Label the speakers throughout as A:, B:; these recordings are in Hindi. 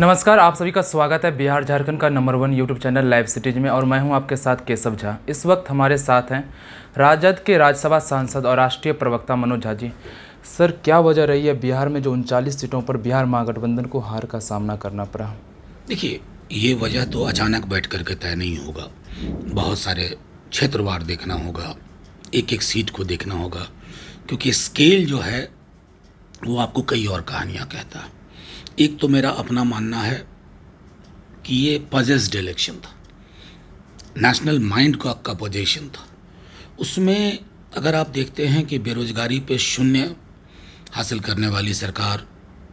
A: नमस्कार आप सभी का स्वागत है बिहार झारखंड का number one YouTube channel Live Cities में और मैं हूं आपके साथ केशव झा इस वक्त हमारे साथ हैं राजद के राज्यसभा सांसद और राष्ट्रीय प्रवक्ता मनोज झा जी सर क्या वजह रही है बिहार में जो उनचालीस सीटों पर बिहार महागठबंधन को हार का सामना करना पड़ा
B: देखिए ये वजह तो अचानक बैठ करके तय नहीं होगा बहुत सारे क्षेत्रवार देखना होगा एक एक सीट को देखना होगा क्योंकि स्केल जो है वो आपको कई और कहानियाँ कहता है एक तो मेरा अपना मानना है कि ये पजेस्ड इलेक्शन था नेशनल माइंड का का पोजेशन था उसमें अगर आप देखते हैं कि बेरोजगारी पे शून्य हासिल करने वाली सरकार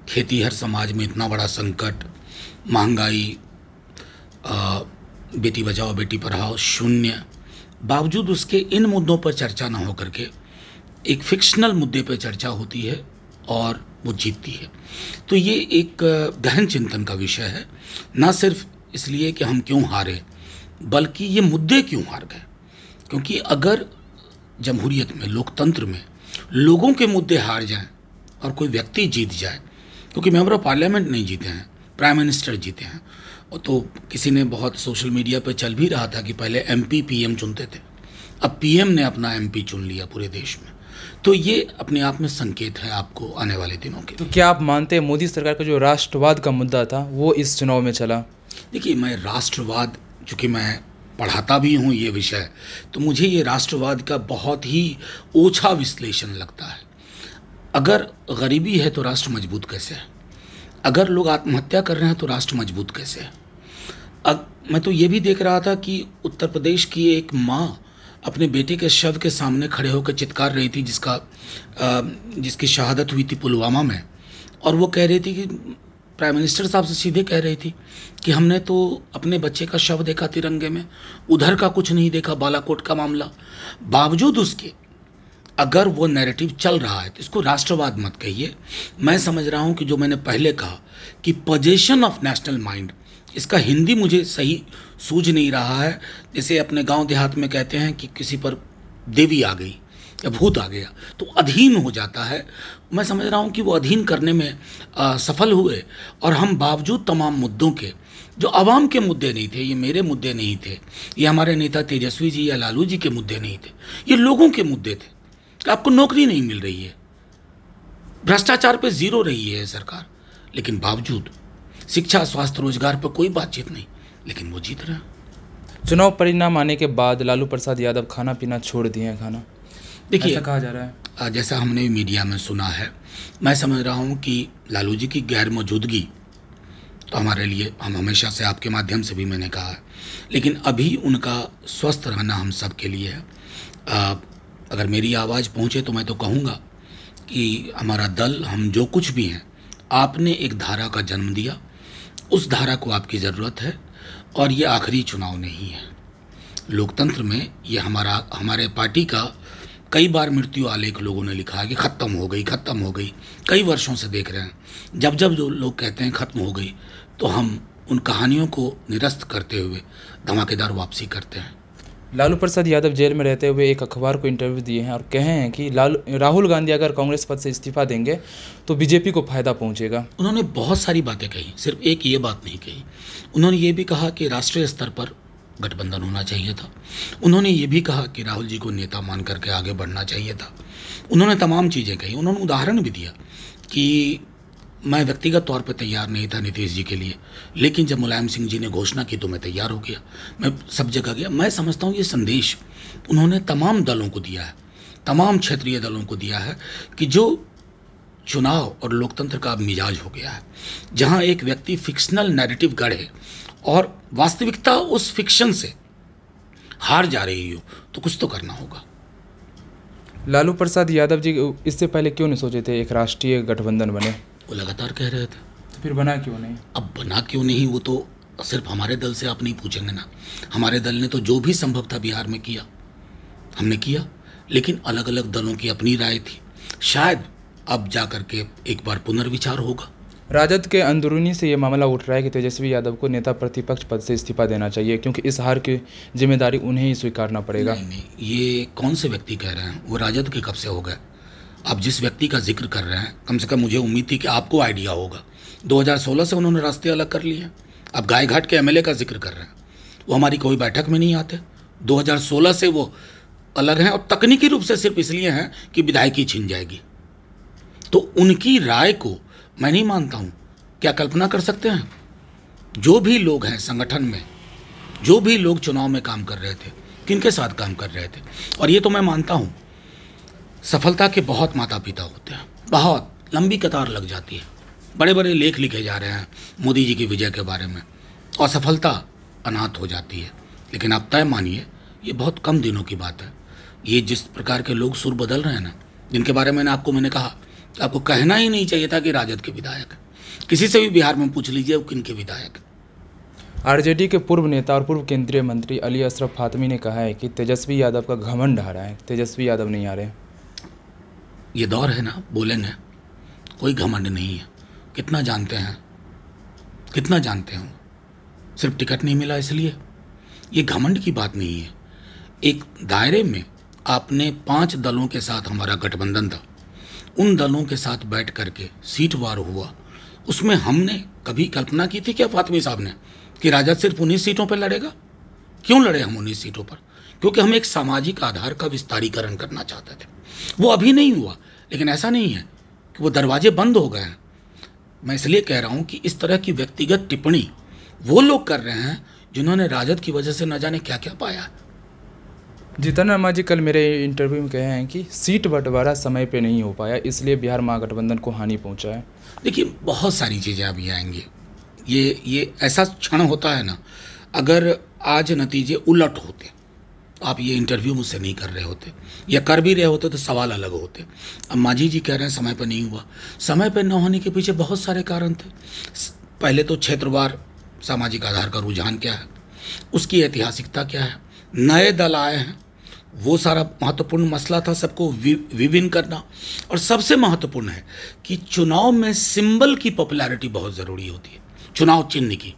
B: खेती हर समाज में इतना बड़ा संकट महंगाई बेटी बचाओ बेटी पढ़ाओ शून्य बावजूद उसके इन मुद्दों पर चर्चा ना हो करके एक फिक्शनल मुद्दे पर चर्चा होती है और वो जीतती है तो ये एक गहन चिंतन का विषय है ना सिर्फ इसलिए कि हम क्यों हारे बल्कि ये मुद्दे क्यों हार गए क्योंकि अगर जमहूरियत में लोकतंत्र में लोगों के मुद्दे हार जाएं और कोई व्यक्ति जीत जाए क्योंकि मेम्बर ऑफ पार्लियामेंट नहीं जीते हैं प्राइम मिनिस्टर जीते हैं और तो किसी ने बहुत सोशल मीडिया पर चल भी रहा था कि पहले एम पी चुनते थे अब पीएम ने अपना एमपी चुन लिया पूरे देश में तो ये अपने आप में संकेत है आपको आने वाले दिनों के तो क्या आप मानते हैं मोदी
A: सरकार का जो राष्ट्रवाद का मुद्दा था वो इस चुनाव में चला देखिए मैं राष्ट्रवाद
B: चूँकि मैं पढ़ाता भी हूँ ये विषय तो मुझे ये राष्ट्रवाद का बहुत ही ओछा विश्लेषण लगता है अगर गरीबी है तो राष्ट्र मजबूत कैसे है अगर लोग आत्महत्या कर रहे हैं तो राष्ट्र मजबूत कैसे है अब मैं तो ये भी देख रहा था कि उत्तर प्रदेश की एक माँ अपने बेटे के शव के सामने खड़े होकर चित्कार रही थी जिसका जिसकी शहादत हुई थी पुलवामा में और वो कह रही थी कि प्राइम मिनिस्टर साहब से सीधे कह रही थी कि हमने तो अपने बच्चे का शव देखा तिरंगे में उधर का कुछ नहीं देखा बालाकोट का मामला बावजूद उसके अगर वो नैरेटिव चल रहा है तो इसको राष्ट्रवाद मत कहिए मैं समझ रहा हूँ कि जो मैंने पहले कहा कि पोजेशन ऑफ नेशनल माइंड इसका हिंदी मुझे सही सूझ नहीं रहा है जैसे अपने गांव देहात में कहते हैं कि किसी पर देवी आ गई या भूत आ गया तो अधीन हो जाता है मैं समझ रहा हूँ कि वो अधीन करने में आ, सफल हुए और हम बावजूद तमाम मुद्दों के जो आवाम के मुद्दे नहीं थे ये मेरे मुद्दे नहीं थे ये हमारे नेता तेजस्वी जी या लालू जी के मुद्दे नहीं थे ये लोगों के मुद्दे थे कि आपको नौकरी नहीं मिल रही है भ्रष्टाचार पे ज़ीरो रही है सरकार लेकिन बावजूद शिक्षा स्वास्थ्य रोजगार पर कोई बातचीत नहीं लेकिन वो जीत रहा
A: चुनाव परिणाम आने के बाद लालू प्रसाद यादव खाना पीना छोड़ दिए हैं खाना देखिए कहा जा रहा
B: है जैसा हमने मीडिया में सुना है मैं समझ रहा हूँ कि लालू जी की गैर मौजूदगी तो हमारे लिए हम हमेशा से आपके माध्यम से भी मैंने कहा है लेकिन अभी उनका स्वस्थ रहना हम सब के लिए है आ, अगर मेरी आवाज़ पहुँचे तो मैं तो कहूँगा कि हमारा दल हम जो कुछ भी हैं आपने एक धारा का जन्म दिया उस धारा को आपकी ज़रूरत है और ये आखिरी चुनाव नहीं है लोकतंत्र में ये हमारा हमारे पार्टी का कई बार मृत्यु आलेख लोगों ने लिखा है कि ख़त्म हो गई ख़त्म हो गई कई वर्षों से देख रहे हैं जब जब जो लोग कहते हैं ख़त्म हो गई तो हम उन कहानियों को निरस्त करते हुए धमाकेदार वापसी करते हैं
A: लालू प्रसाद यादव जेल में रहते हुए एक अखबार को इंटरव्यू दिए हैं और कहे हैं कि लालू राहुल गांधी अगर कांग्रेस पद से इस्तीफा देंगे तो बीजेपी को फायदा पहुंचेगा
B: उन्होंने बहुत सारी बातें कही सिर्फ एक ये बात नहीं कही उन्होंने ये भी कहा कि राष्ट्रीय स्तर पर गठबंधन होना चाहिए था उन्होंने ये भी कहा कि राहुल जी को नेता मान करके आगे बढ़ना चाहिए था उन्होंने तमाम चीज़ें कही उन्होंने उदाहरण भी दिया कि मैं व्यक्तिगत तौर पर तैयार नहीं था नीतीश जी के लिए लेकिन जब मुलायम सिंह जी ने घोषणा की तो मैं तैयार हो गया मैं सब जगह गया मैं समझता हूँ ये संदेश उन्होंने तमाम दलों को दिया है तमाम क्षेत्रीय दलों को दिया है कि जो चुनाव और लोकतंत्र का मिजाज हो गया है जहाँ एक व्यक्ति फिक्शनल नैरेटिव गढ़े और वास्तविकता उस फिक्शन से हार जा रही हो तो कुछ तो करना होगा
A: लालू प्रसाद यादव जी इससे पहले क्यों नहीं सोचे थे एक राष्ट्रीय गठबंधन बने
B: वो लगातार कह रहे थे तो फिर बना क्यों नहीं अब बना क्यों नहीं वो तो सिर्फ हमारे दल से आप नहीं पूछेंगे ना हमारे दल ने तो जो भी संभव था बिहार में किया हमने किया लेकिन अलग अलग दलों की अपनी राय थी शायद अब जा करके एक बार पुनर्विचार होगा
A: राजद के अंदरूनी से ये मामला उठ रहा है कि तेजस्वी यादव को नेता प्रतिपक्ष पद से इस्तीफा देना चाहिए क्योंकि इस हार की जिम्मेदारी
B: उन्हें ही स्वीकारना पड़ेगा नहीं, नहीं ये कौन से व्यक्ति कह रहे हैं वो राजद के कब से हो गए आप जिस व्यक्ति का जिक्र कर रहे हैं कम से कम मुझे उम्मीद थी कि आपको आइडिया होगा 2016 से उन्होंने रास्ते अलग कर लिए आप गाय घाट के एमएलए का जिक्र कर रहे हैं वो हमारी कोई बैठक में नहीं आते 2016 से वो अलग हैं और तकनीकी रूप से सिर्फ इसलिए हैं कि विधायकी छिन जाएगी तो उनकी राय को मैं नहीं मानता हूँ क्या कल्पना कर सकते हैं जो भी लोग हैं संगठन में जो भी लोग चुनाव में काम कर रहे थे किन के साथ काम कर रहे थे और ये तो मैं मानता हूँ सफलता के बहुत माता पिता होते हैं बहुत लंबी कतार लग जाती है बड़े बड़े लेख लिखे जा रहे हैं मोदी जी की विजय के बारे में और सफलता अनाथ हो जाती है लेकिन आप तय मानिए ये बहुत कम दिनों की बात है ये जिस प्रकार के लोग सुर बदल रहे हैं ना जिनके बारे में आपको मैंने कहा आपको कहना ही नहीं चाहिए था कि राजद के विधायक किसी से भी बिहार में पूछ लीजिए किन के विधायक
A: आरजेडी के पूर्व नेता और पूर्व केंद्रीय मंत्री अली अशरफ फातमी ने कहा है कि तेजस्वी यादव का घमंड आ रहा है तेजस्वी यादव नहीं आ रहे हैं
B: ये दौर है ना बोलन है कोई घमंड नहीं है कितना जानते हैं कितना जानते हो सिर्फ टिकट नहीं मिला इसलिए ये घमंड की बात नहीं है एक दायरे में आपने पांच दलों के साथ हमारा गठबंधन था उन दलों के साथ बैठ करके सीट वार हुआ उसमें हमने कभी कल्पना की थी क्या फातमी साहब ने कि राजा सिर्फ उन्हीं सीटों पर लड़ेगा क्यों लड़े हम उन्नीस सीटों पर क्योंकि हम एक सामाजिक आधार का विस्तारीकरण करना चाहते थे वो अभी नहीं हुआ लेकिन ऐसा नहीं है कि वो दरवाजे बंद हो गए हैं मैं इसलिए कह रहा हूँ कि इस तरह की व्यक्तिगत टिप्पणी वो लोग कर रहे हैं जिन्होंने राजद की वजह से न जाने क्या क्या पाया जीतन रामा जी कल मेरे इंटरव्यू में कहे हैं कि
A: सीट बंटवारा समय पे नहीं हो पाया इसलिए बिहार महागठबंधन को हानि पहुंचा है देखिए बहुत
B: सारी चीज़ें अभी आएंगी ये ये ऐसा क्षण होता है ना अगर आज नतीजे उलट होते आप ये इंटरव्यू मुझसे नहीं कर रहे होते या कर भी रहे होते तो सवाल अलग होते अब माझी जी कह रहे हैं समय पर नहीं हुआ समय पर न होने के पीछे बहुत सारे कारण थे पहले तो क्षेत्रवार सामाजिक आधार का रुझान क्या है उसकी ऐतिहासिकता क्या है नए दल आए हैं वो सारा महत्वपूर्ण मसला था सबको विभिन्न करना और सबसे महत्वपूर्ण है कि चुनाव में सिंबल की पॉपुलैरिटी बहुत ज़रूरी होती है चुनाव चिन्ह की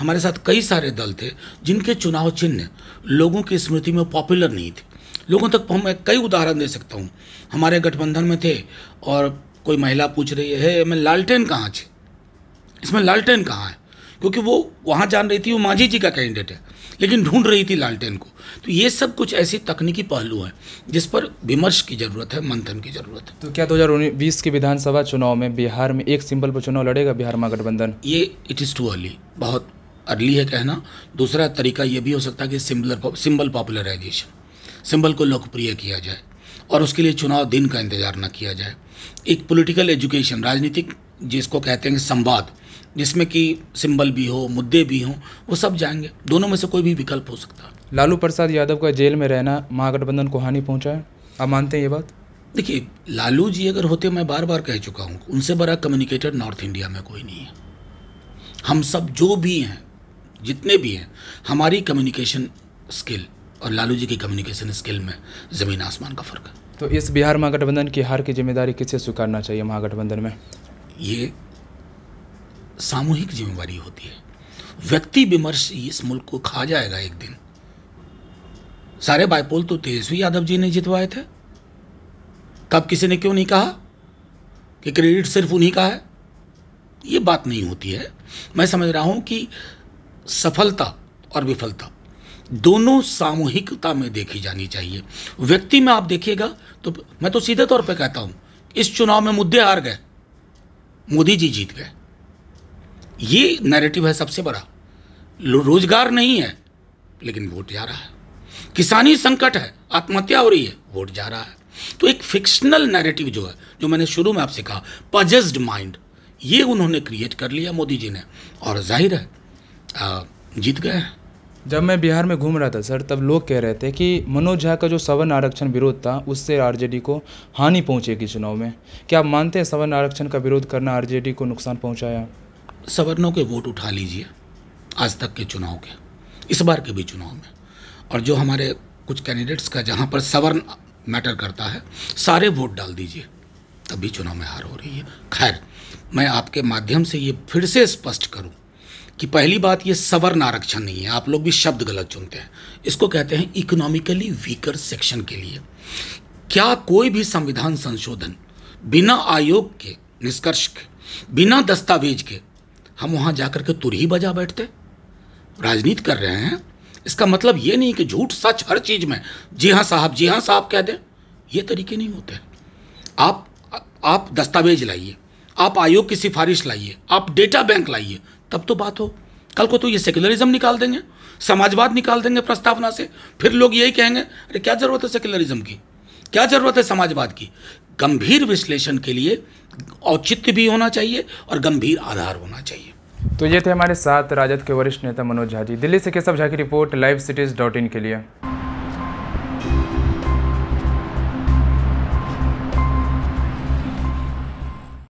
B: हमारे साथ कई सारे दल थे जिनके चुनाव चिन्ह लोगों की स्मृति में पॉपुलर नहीं थे लोगों तक मैं कई उदाहरण दे सकता हूँ हमारे गठबंधन में थे और कोई महिला पूछ रही है मैं लालटेन कहाँ छे इसमें लालटेन कहाँ है क्योंकि वो वहाँ जान रही थी वो माझी जी का कैंडिडेट है लेकिन ढूंढ रही थी लालटेन को तो ये सब कुछ ऐसी तकनीकी पहलू हैं जिस पर विमर्श की ज़रूरत है मंथन की ज़रूरत
A: है तो क्या 2019 के विधानसभा चुनाव में बिहार में एक सिंपल पर चुनाव लड़ेगा
B: बिहार महागठबंधन ये इट इज़ टू अर्ली बहुत अर्ली है कहना दूसरा तरीका यह भी हो सकता है कि सिम्बलर सिम्बल पॉपुलराइजेशन सिम्बल को लोकप्रिय किया जाए और उसके लिए चुनाव दिन का इंतजार न किया जाए एक पॉलिटिकल एजुकेशन राजनीतिक जिसको कहते हैं संवाद जिसमें कि सिंबल भी हो मुद्दे भी हों वो सब जाएंगे दोनों में से कोई भी विकल्प
A: हो सकता है लालू प्रसाद यादव का जेल में रहना महागठबंधन को हानि पहुंचा है आप मानते हैं ये बात
B: देखिए लालू जी अगर होते मैं बार बार कह चुका हूँ उनसे बड़ा कम्युनिकेटर नॉर्थ इंडिया में कोई नहीं है हम सब जो भी हैं जितने भी हैं हमारी कम्युनिकेशन स्किल और लालू जी की कम्युनिकेशन स्किल में ज़मीन आसमान का फ़र्क है तो इस
A: बिहार महागठबंधन की हार की जिम्मेदारी किसे स्वीकारना चाहिए महागठबंधन में
B: ये सामूहिक जिम्मेवारी होती है व्यक्ति विमर्श इस मुल्क को खा जाएगा एक दिन सारे बायपोल तो तेजस्वी यादव जी ने जितवाए थे तब किसी ने क्यों नहीं कहा कि क्रेडिट सिर्फ उन्हीं का है ये बात नहीं होती है मैं समझ रहा हूं कि सफलता और विफलता दोनों सामूहिकता में देखी जानी चाहिए व्यक्ति में आप देखिएगा तो मैं तो सीधे तौर पर कहता हूं इस चुनाव में मुद्दे हार गए मोदी जी जीत गए ये नैरेटिव है सबसे बड़ा रोजगार नहीं है लेकिन वोट जा रहा है किसानी संकट है आत्महत्या हो रही है वोट जा रहा है तो एक फिक्शनल नैरेटिव जो है जो मैंने शुरू में आपसे कहा पजस्ड माइंड ये उन्होंने क्रिएट कर लिया मोदी जी ने और जाहिर है जीत गए जब मैं बिहार
A: में घूम रहा था सर तब लोग कह रहे थे कि मनोज झा का जो सवर्ण आरक्षण विरोध था उससे आरजेडी को हानि पहुंचेगी चुनाव में क्या आप मानते हैं सवर्ण आरक्षण का विरोध करना आरजेडी को नुकसान पहुंचाया
B: सवर्णों के वोट उठा लीजिए आज तक के चुनाव के इस बार के भी चुनाव में और जो हमारे कुछ कैंडिडेट्स का जहाँ पर सवर्ण मैटर करता है सारे वोट डाल दीजिए तभी चुनाव में हार हो रही है खैर मैं आपके माध्यम से ये फिर से स्पष्ट करूँ कि पहली बात ये सवर्ण आरक्षण नहीं है आप लोग भी शब्द गलत चुनते हैं इसको कहते हैं इकोनॉमिकली वीकर सेक्शन के लिए क्या कोई भी संविधान संशोधन बिना आयोग के निष्कर्ष के बिना दस्तावेज के हम वहाँ जाकर के तुरही बजा बैठते राजनीति कर रहे हैं इसका मतलब ये नहीं कि झूठ सच हर चीज़ में जी हाँ साहब जी हाँ साहब कह दें ये तरीके नहीं होते आप आप दस्तावेज लाइए आप आयोग की सिफारिश लाइए आप डेटा बैंक लाइए तब तो बात हो कल को तो ये सेक्युलरिज्म निकाल देंगे समाजवाद निकाल देंगे प्रस्तावना से फिर लोग यही कहेंगे अरे क्या ज़रूरत है सेक्युलरिज्म की क्या ज़रूरत है समाजवाद की गंभीर विश्लेषण के लिए औचित्य भी होना चाहिए और गंभीर
A: आधार होना चाहिए तो ये थे हमारे साथ राजद के वरिष्ठ नेता मनोज झा जी दिल्ली से केशव झा की report Live Cities dot in के लिए